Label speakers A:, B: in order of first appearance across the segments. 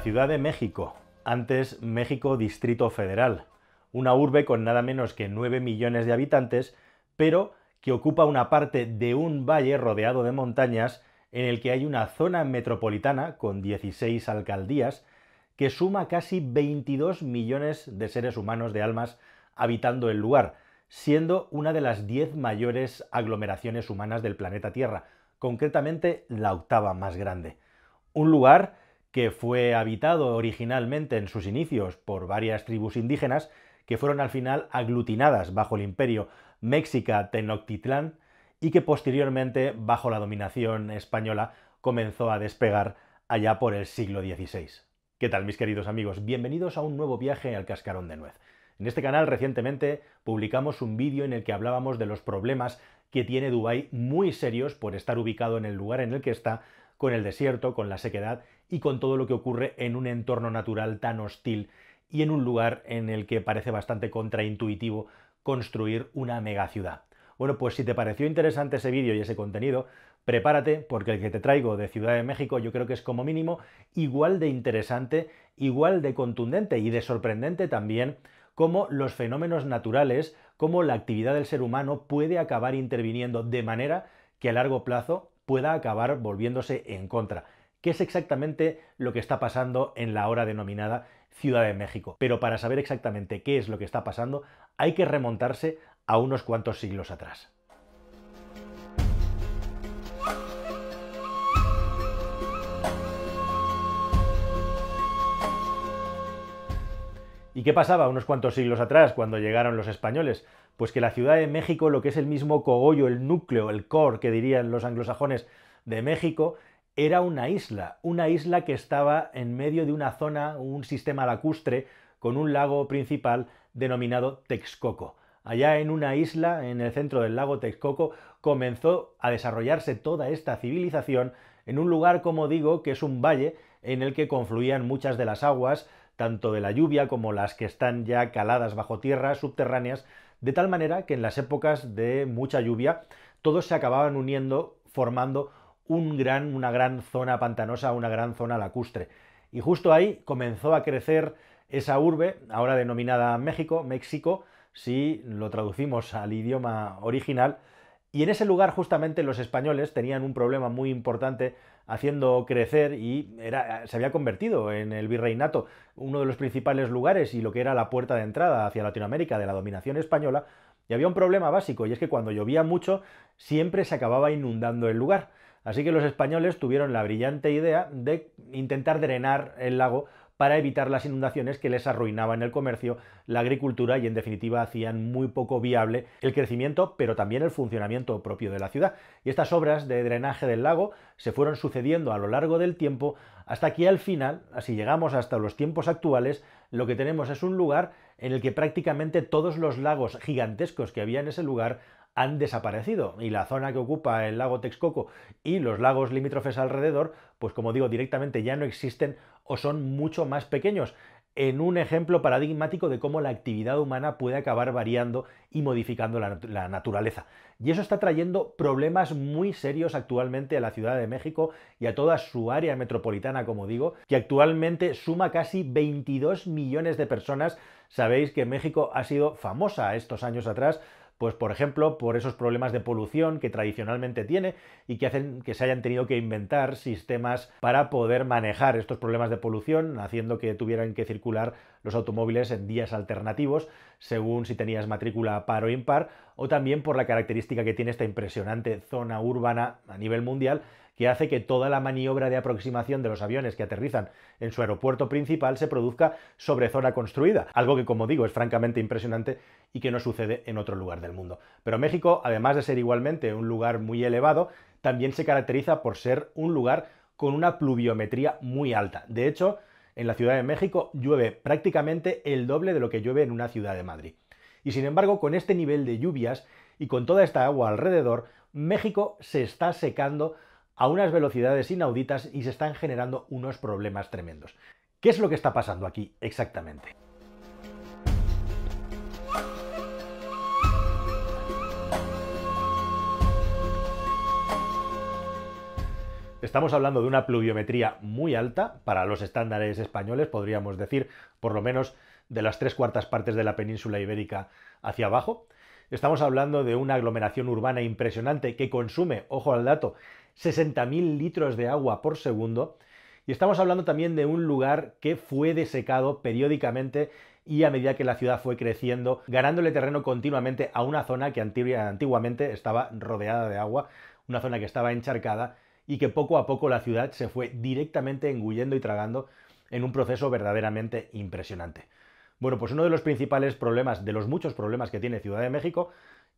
A: Ciudad de México, antes México Distrito Federal, una urbe con nada menos que 9 millones de habitantes, pero que ocupa una parte de un valle rodeado de montañas en el que hay una zona metropolitana con 16 alcaldías que suma casi 22 millones de seres humanos de almas habitando el lugar, siendo una de las 10 mayores aglomeraciones humanas del planeta Tierra, concretamente la octava más grande. Un lugar que fue habitado originalmente en sus inicios por varias tribus indígenas que fueron al final aglutinadas bajo el imperio mexica Tenochtitlán y que posteriormente, bajo la dominación española, comenzó a despegar allá por el siglo XVI. ¿Qué tal, mis queridos amigos? Bienvenidos a un nuevo viaje al cascarón de nuez. En este canal recientemente publicamos un vídeo en el que hablábamos de los problemas que tiene Dubái muy serios por estar ubicado en el lugar en el que está, con el desierto, con la sequedad y con todo lo que ocurre en un entorno natural tan hostil y en un lugar en el que parece bastante contraintuitivo construir una megaciudad. Bueno, pues si te pareció interesante ese vídeo y ese contenido, prepárate porque el que te traigo de Ciudad de México yo creo que es como mínimo igual de interesante, igual de contundente y de sorprendente también cómo los fenómenos naturales, cómo la actividad del ser humano puede acabar interviniendo de manera que a largo plazo pueda acabar volviéndose en contra qué es exactamente lo que está pasando en la hora denominada Ciudad de México. Pero para saber exactamente qué es lo que está pasando, hay que remontarse a unos cuantos siglos atrás. ¿Y qué pasaba unos cuantos siglos atrás cuando llegaron los españoles? Pues que la Ciudad de México, lo que es el mismo cogollo, el núcleo, el core que dirían los anglosajones de México, era una isla, una isla que estaba en medio de una zona, un sistema lacustre, con un lago principal denominado Texcoco. Allá en una isla, en el centro del lago Texcoco, comenzó a desarrollarse toda esta civilización en un lugar, como digo, que es un valle en el que confluían muchas de las aguas, tanto de la lluvia como las que están ya caladas bajo tierra, subterráneas, de tal manera que en las épocas de mucha lluvia todos se acababan uniendo formando gran, una gran zona pantanosa, una gran zona lacustre. Y justo ahí comenzó a crecer esa urbe, ahora denominada México, México, si lo traducimos al idioma original, y en ese lugar justamente los españoles tenían un problema muy importante haciendo crecer y se había convertido en el virreinato uno de los principales lugares y lo que era la puerta de entrada hacia Latinoamérica de la dominación española. Y había un problema básico y es que cuando llovía mucho siempre se acababa inundando el lugar. Así que los españoles tuvieron la brillante idea de intentar drenar el lago para evitar las inundaciones que les arruinaban el comercio, la agricultura y en definitiva hacían muy poco viable el crecimiento, pero también el funcionamiento propio de la ciudad. Y estas obras de drenaje del lago se fueron sucediendo a lo largo del tiempo hasta que al final, así llegamos hasta los tiempos actuales, lo que tenemos es un lugar en el que prácticamente todos los lagos gigantescos que había en ese lugar han desaparecido y la zona que ocupa el lago Texcoco y los lagos limítrofes alrededor, pues como digo, directamente ya no existen o son mucho más pequeños en un ejemplo paradigmático de cómo la actividad humana puede acabar variando y modificando la, naturaleza. Y eso está trayendo problemas muy serios actualmente a la Ciudad de México y a toda su área metropolitana, como digo, que actualmente suma casi 22 millones de personas. Sabéis que México ha sido famosa estos años atrás pues por ejemplo, por esos problemas de polución que tradicionalmente tiene y que hacen que se hayan tenido que inventar sistemas para poder manejar estos problemas de polución, haciendo que tuvieran que circular los automóviles en días alternativos, según si tenías matrícula par o impar, o también por la característica que tiene esta impresionante zona urbana a nivel mundial, que hace que toda la maniobra de aproximación de los aviones que aterrizan en su aeropuerto principal se produzca sobre zona construida, algo que como digo es francamente impresionante y que no sucede en otro lugar del mundo. Pero México, además de ser igualmente un lugar muy elevado, también se caracteriza por ser un lugar con una pluviometría muy alta. De hecho, en la Ciudad de México llueve prácticamente el doble de lo que llueve en una ciudad de Madrid. Y sin embargo, con este nivel de lluvias y con toda esta agua alrededor, México se está secando a unas velocidades inauditas y se están generando unos problemas tremendos. ¿Qué es lo que está pasando aquí exactamente? Estamos hablando de una pluviometría muy alta, para los estándares españoles podríamos decir por lo menos de las tres cuartas partes de la península ibérica hacia abajo. Estamos hablando de una aglomeración urbana impresionante que consume, ojo al dato, 60.000 litros de agua por segundo. Y estamos hablando también de un lugar que fue desecado periódicamente y a medida que la ciudad fue creciendo, ganándole terreno continuamente a una zona que antiguamente estaba rodeada de agua, una zona que estaba encharcada y que poco a poco la ciudad se fue directamente engullendo y tragando en un proceso verdaderamente impresionante. Bueno, pues uno de los principales problemas, de los muchos problemas que tiene Ciudad de México,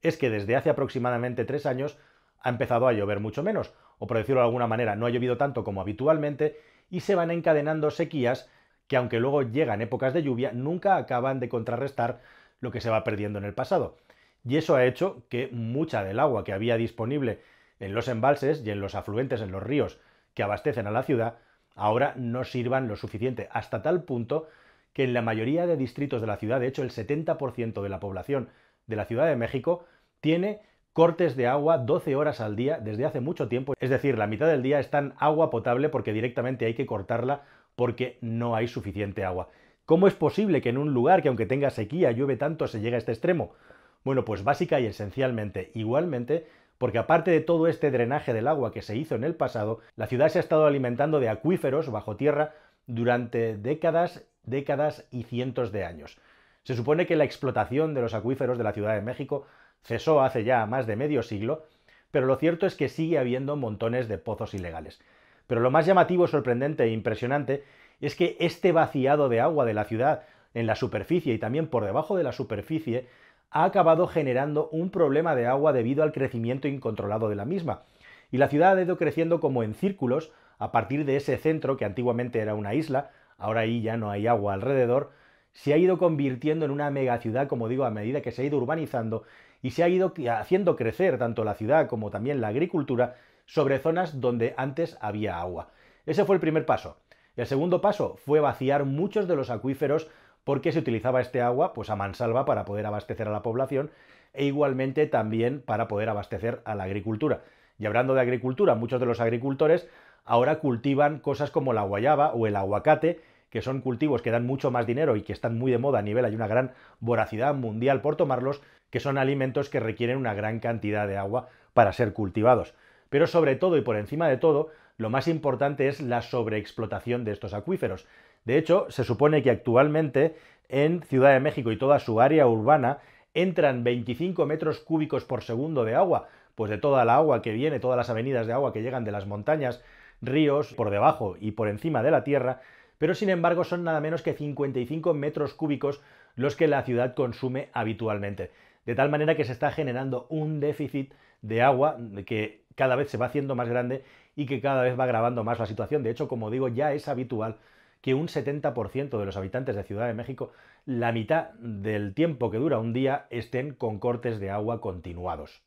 A: es que desde hace aproximadamente tres años ha empezado a llover mucho menos, o por decirlo de alguna manera, no ha llovido tanto como habitualmente, y se van encadenando sequías que aunque luego llegan épocas de lluvia, nunca acaban de contrarrestar lo que se va perdiendo en el pasado. Y eso ha hecho que mucha del agua que había disponible en los embalses y en los afluentes, en los ríos que abastecen a la ciudad, ahora no sirvan lo suficiente, hasta tal punto que en la mayoría de distritos de la ciudad, de hecho el 70% de la población de la Ciudad de México, tiene cortes de agua 12 horas al día desde hace mucho tiempo, es decir, la mitad del día están agua potable porque directamente hay que cortarla porque no hay suficiente agua. ¿Cómo es posible que en un lugar que aunque tenga sequía llueve tanto se llegue a este extremo? Bueno, pues básica y esencialmente, igualmente, porque aparte de todo este drenaje del agua que se hizo en el pasado, la ciudad se ha estado alimentando de acuíferos bajo tierra durante décadas, décadas y cientos de años. Se supone que la explotación de los acuíferos de la Ciudad de México cesó hace ya más de medio siglo, pero lo cierto es que sigue habiendo montones de pozos ilegales. Pero lo más llamativo, sorprendente e impresionante es que este vaciado de agua de la ciudad en la superficie y también por debajo de la superficie ha acabado generando un problema de agua debido al crecimiento incontrolado de la misma. Y la ciudad ha ido creciendo como en círculos a partir de ese centro que antiguamente era una isla, ahora ahí ya no hay agua alrededor, se ha ido convirtiendo en una megaciudad, como digo, a medida que se ha ido urbanizando y se ha ido haciendo crecer tanto la ciudad como también la agricultura sobre zonas donde antes había agua. Ese fue el primer paso. El segundo paso fue vaciar muchos de los acuíferos porque se utilizaba este agua pues a mansalva para poder abastecer a la población e igualmente también para poder abastecer a la agricultura. Y hablando de agricultura, muchos de los agricultores ahora cultivan cosas como la guayaba o el aguacate, que son cultivos que dan mucho más dinero y que están muy de moda a nivel, hay una gran voracidad mundial por tomarlos, que son alimentos que requieren una gran cantidad de agua para ser cultivados. Pero sobre todo y por encima de todo, lo más importante es la sobreexplotación de estos acuíferos. De hecho, se supone que actualmente en Ciudad de México y toda su área urbana entran 25 metros cúbicos por segundo de agua, pues de toda la agua que viene, todas las avenidas de agua que llegan de las montañas, ríos, por debajo y por encima de la tierra, pero sin embargo son nada menos que 55 metros cúbicos los que la ciudad consume habitualmente de tal manera que se está generando un déficit de agua que cada vez se va haciendo más grande y que cada vez va agravando más la situación. De hecho, como digo, ya es habitual que un 70% de los habitantes de Ciudad de México, la mitad del tiempo que dura un día, estén con cortes de agua continuados.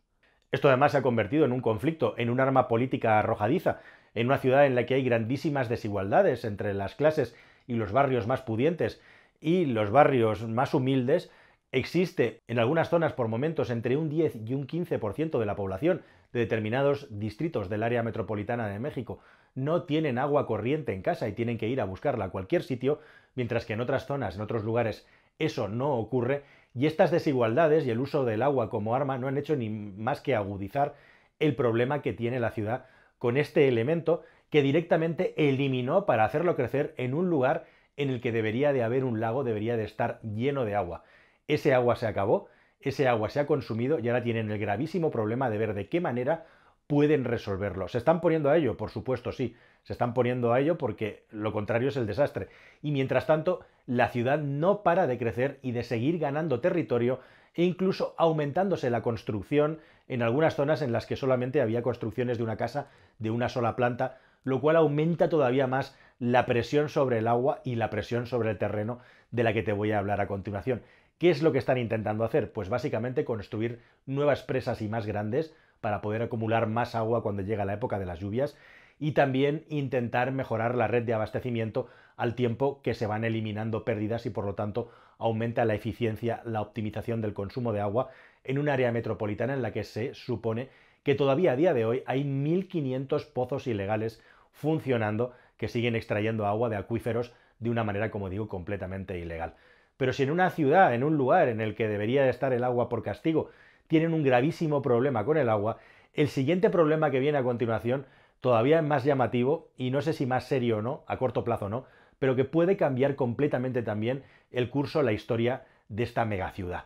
A: Esto además se ha convertido en un conflicto, en un arma política arrojadiza, en una ciudad en la que hay grandísimas desigualdades entre las clases y los barrios más pudientes y los barrios más humildes, Existe en algunas zonas por momentos entre un 10 y un 15% de la población de determinados distritos del área metropolitana de México. No tienen agua corriente en casa y tienen que ir a buscarla a cualquier sitio, mientras que en otras zonas, en otros lugares, eso no ocurre. Y estas desigualdades y el uso del agua como arma no han hecho ni más que agudizar el problema que tiene la ciudad con este elemento que directamente eliminó para hacerlo crecer en un lugar en el que debería de haber un lago, debería de estar lleno de agua. Ese agua se acabó, ese agua se ha consumido y ahora tienen el gravísimo problema de ver de qué manera pueden resolverlo. ¿Se están poniendo a ello? Por supuesto, sí. Se están poniendo a ello porque lo contrario es el desastre. Y mientras tanto, la ciudad no para de crecer y de seguir ganando territorio e incluso aumentándose la construcción en algunas zonas en las que solamente había construcciones de una casa de una sola planta, lo cual aumenta todavía más la presión sobre el agua y la presión sobre el terreno de la que te voy a hablar a continuación. ¿Qué es lo que están intentando hacer? Pues básicamente construir nuevas presas y más grandes para poder acumular más agua cuando llega la época de las lluvias y también intentar mejorar la red de abastecimiento al tiempo que se van eliminando pérdidas y por lo tanto aumenta la eficiencia, la optimización del consumo de agua en un área metropolitana en la que se supone que todavía a día de hoy hay 1.500 pozos ilegales funcionando que siguen extrayendo agua de acuíferos de una manera, como digo, completamente ilegal. Pero si en una ciudad, en un lugar en el que debería de estar el agua por castigo, tienen un gravísimo problema con el agua, el siguiente problema que viene a continuación todavía es más llamativo y no sé si más serio o no, a corto plazo no, pero que puede cambiar completamente también el curso, la historia de esta megaciudad.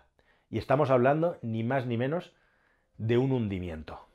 A: Y estamos hablando ni más ni menos de un hundimiento.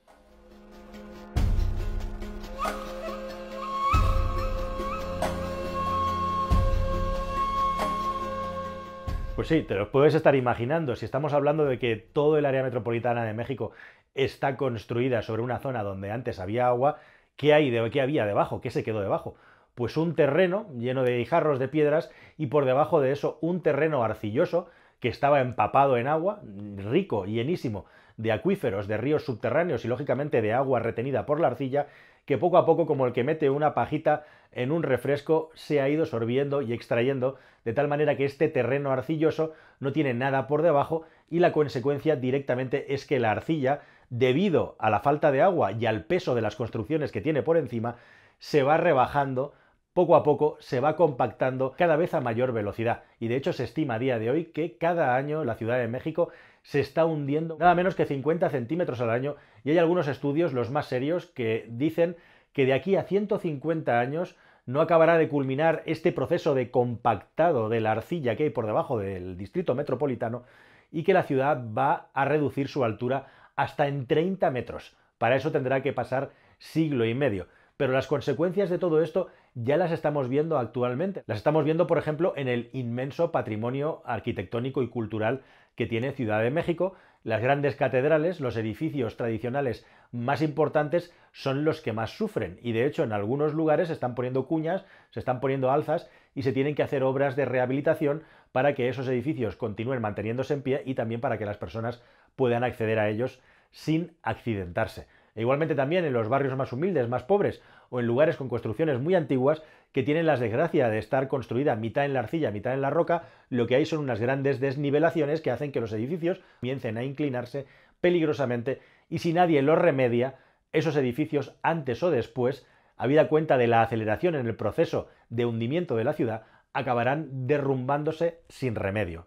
A: Pues sí, te lo puedes estar imaginando. Si estamos hablando de que todo el área metropolitana de México está construida sobre una zona donde antes había agua, ¿qué, hay de, qué había debajo? ¿Qué se quedó debajo? Pues un terreno lleno de guijarros de piedras y por debajo de eso un terreno arcilloso que estaba empapado en agua, rico, llenísimo de acuíferos, de ríos subterráneos y lógicamente de agua retenida por la arcilla, que poco a poco, como el que mete una pajita en un refresco, se ha ido sorbiendo y extrayendo, de tal manera que este terreno arcilloso no tiene nada por debajo y la consecuencia directamente es que la arcilla, debido a la falta de agua y al peso de las construcciones que tiene por encima, se va rebajando poco a poco se va compactando cada vez a mayor velocidad. Y de hecho se estima a día de hoy que cada año la Ciudad de México se está hundiendo nada menos que 50 centímetros al año y hay algunos estudios, los más serios, que dicen que de aquí a 150 años no acabará de culminar este proceso de compactado de la arcilla que hay por debajo del distrito metropolitano y que la ciudad va a reducir su altura hasta en 30 metros. Para eso tendrá que pasar siglo y medio. Pero las consecuencias de todo esto ya las estamos viendo actualmente. Las estamos viendo, por ejemplo, en el inmenso patrimonio arquitectónico y cultural que tiene Ciudad de México. Las grandes catedrales, los edificios tradicionales más importantes son los que más sufren y de hecho en algunos lugares se están poniendo cuñas, se están poniendo alzas y se tienen que hacer obras de rehabilitación para que esos edificios continúen manteniéndose en pie y también para que las personas puedan acceder a ellos sin accidentarse. E igualmente también en los barrios más humildes, más pobres, o en lugares con construcciones muy antiguas que tienen la desgracia de estar construida mitad en la arcilla, mitad en la roca, lo que hay son unas grandes desnivelaciones que hacen que los edificios comiencen a inclinarse peligrosamente y si nadie los remedia, esos edificios antes o después, habida cuenta de la aceleración en el proceso de hundimiento de la ciudad, acabarán derrumbándose sin remedio.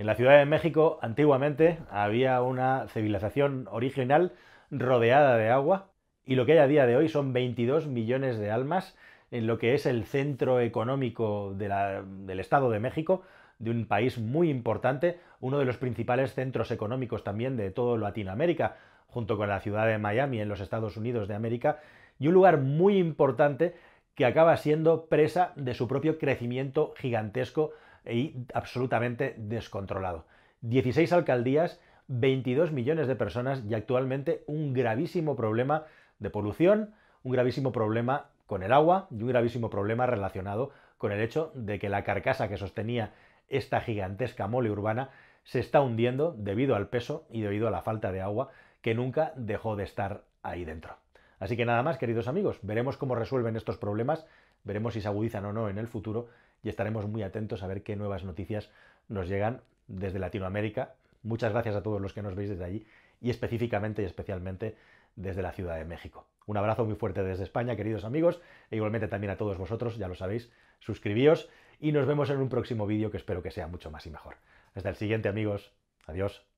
A: En la Ciudad de México antiguamente había una civilización original rodeada de agua y lo que hay a día de hoy son 22 millones de almas en lo que es el centro económico del Estado de México, de un país muy importante, uno de los principales centros económicos también de todo Latinoamérica, junto con la ciudad de Miami en los Estados Unidos de América, y un lugar muy importante que acaba siendo presa de su propio crecimiento gigantesco y absolutamente descontrolado. 16 alcaldías, 22 millones de personas y actualmente un gravísimo problema de polución, un gravísimo problema con el agua y un gravísimo problema relacionado con el hecho de que la carcasa que sostenía esta gigantesca mole urbana se está hundiendo debido al peso y debido a la falta de agua que nunca dejó de estar ahí dentro. Así que nada más, queridos amigos, veremos cómo resuelven estos problemas, veremos si se agudizan o no en el futuro y estaremos muy atentos a ver qué nuevas noticias nos llegan desde Latinoamérica. Muchas gracias a todos los que nos veis desde allí y específicamente y especialmente desde la Ciudad de México. Un abrazo muy fuerte desde España, queridos amigos, e igualmente también a todos vosotros, ya lo sabéis, suscribíos y nos vemos en un próximo vídeo que espero que sea mucho más y mejor. Hasta el siguiente, amigos. Adiós.